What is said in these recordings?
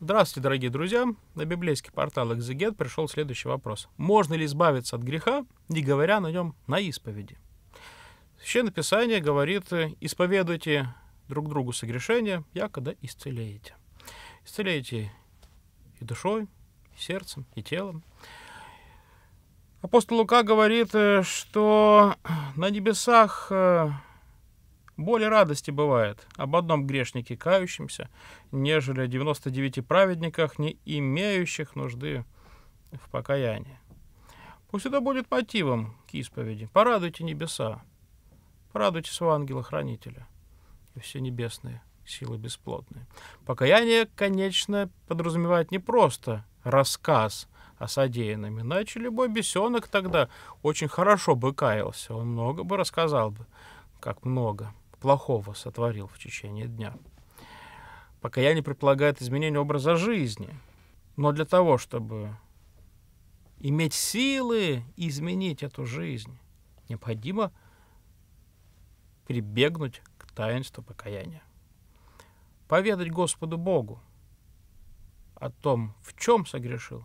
Здравствуйте, дорогие друзья! На библейский портал «Экзегет» пришел следующий вопрос. Можно ли избавиться от греха, не говоря на нем на исповеди? Священное Писание говорит, исповедуйте друг другу согрешения, якода исцелеете. Исцелеете и душой, и сердцем, и телом. Апостол Лука говорит, что на небесах э, более радости бывает об одном грешнике кающемся, нежели о 99 праведниках, не имеющих нужды в покаянии. Пусть это будет мотивом к исповеди. Порадуйте небеса, порадуйте своего ангела-хранителя и все небесные силы бесплотные. Покаяние, конечно, подразумевает не просто рассказ о содеянном, иначе любой бесенок тогда очень хорошо бы каялся, он много бы рассказал бы, как много плохого сотворил в течение дня. Покаяние предполагает изменение образа жизни. Но для того, чтобы иметь силы изменить эту жизнь, необходимо прибегнуть к таинству покаяния. Поведать Господу Богу о том, в чем согрешил,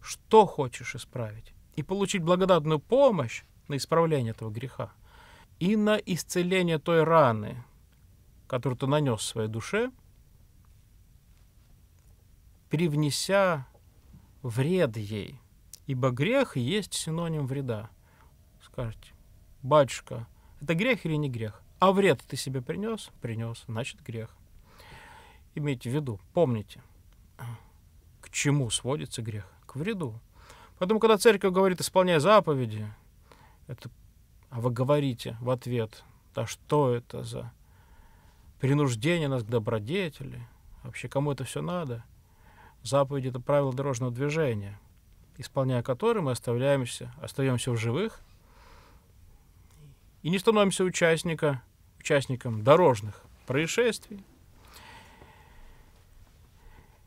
что хочешь исправить, и получить благодатную помощь на исправление этого греха – и на исцеление той раны, которую ты нанес своей душе, привнеся вред ей. Ибо грех есть синоним вреда. Скажете, батюшка, это грех или не грех? А вред ты себе принес? Принес, значит грех. Имейте в виду, помните, к чему сводится грех? К вреду. Поэтому, когда церковь говорит, исполняя заповеди, это а вы говорите в ответ, да что это за принуждение нас к добродетели? Вообще, кому это все надо? Заповеди — это правила дорожного движения, исполняя которые мы оставляемся, остаемся в живых и не становимся участника, участником дорожных происшествий,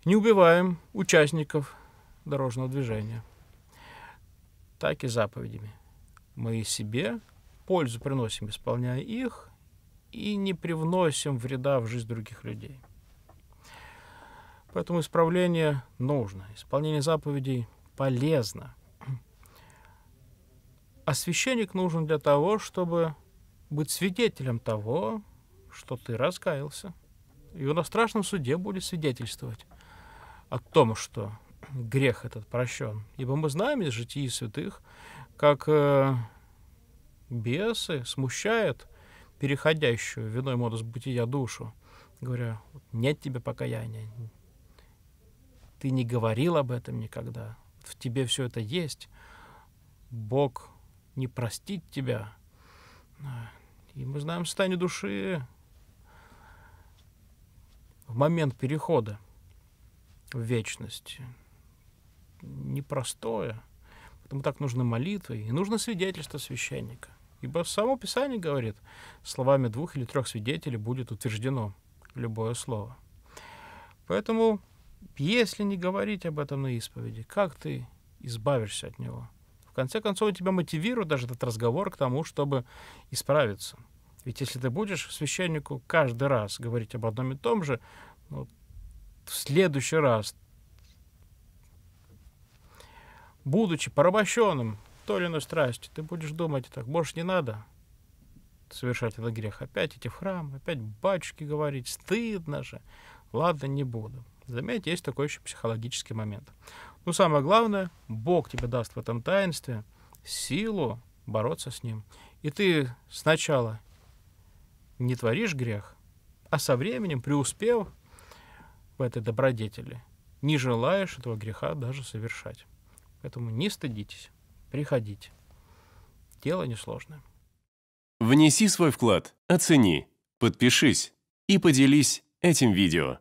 не убиваем участников дорожного движения. Так и заповедями. Мы и себе пользу приносим, исполняя их, и не привносим вреда в жизнь других людей. Поэтому исправление нужно, исполнение заповедей полезно. А священник нужен для того, чтобы быть свидетелем того, что ты раскаялся. И он на страшном суде будет свидетельствовать о том, что грех этот прощен. Ибо мы знаем из житий святых, как э, бесы, смущает переходящую виной модус бытия душу, говоря, нет тебе покаяния, ты не говорил об этом никогда, в тебе все это есть, Бог не простит тебя. А, и мы знаем состояние души в момент перехода в вечность. Непростое. Поэтому так нужны молитвы и нужно свидетельство священника. Ибо само Писание говорит, словами двух или трех свидетелей будет утверждено любое слово. Поэтому, если не говорить об этом на исповеди, как ты избавишься от него? В конце концов, тебя мотивирует даже этот разговор к тому, чтобы исправиться. Ведь если ты будешь священнику каждый раз говорить об одном и том же, ну, в следующий раз, будучи порабощенным Толину страсть, ты будешь думать так, больше не надо совершать этот грех. Опять эти в храм, опять батюшке говорить, стыдно же. Ладно, не буду. Заметь, есть такой еще психологический момент. Но ну, самое главное, Бог тебе даст в этом таинстве силу бороться с ним. И ты сначала не творишь грех, а со временем, преуспев в этой добродетели, не желаешь этого греха даже совершать. Поэтому не стыдитесь. Приходите. Дело несложное. Внеси свой вклад, оцени, подпишись и поделись этим видео.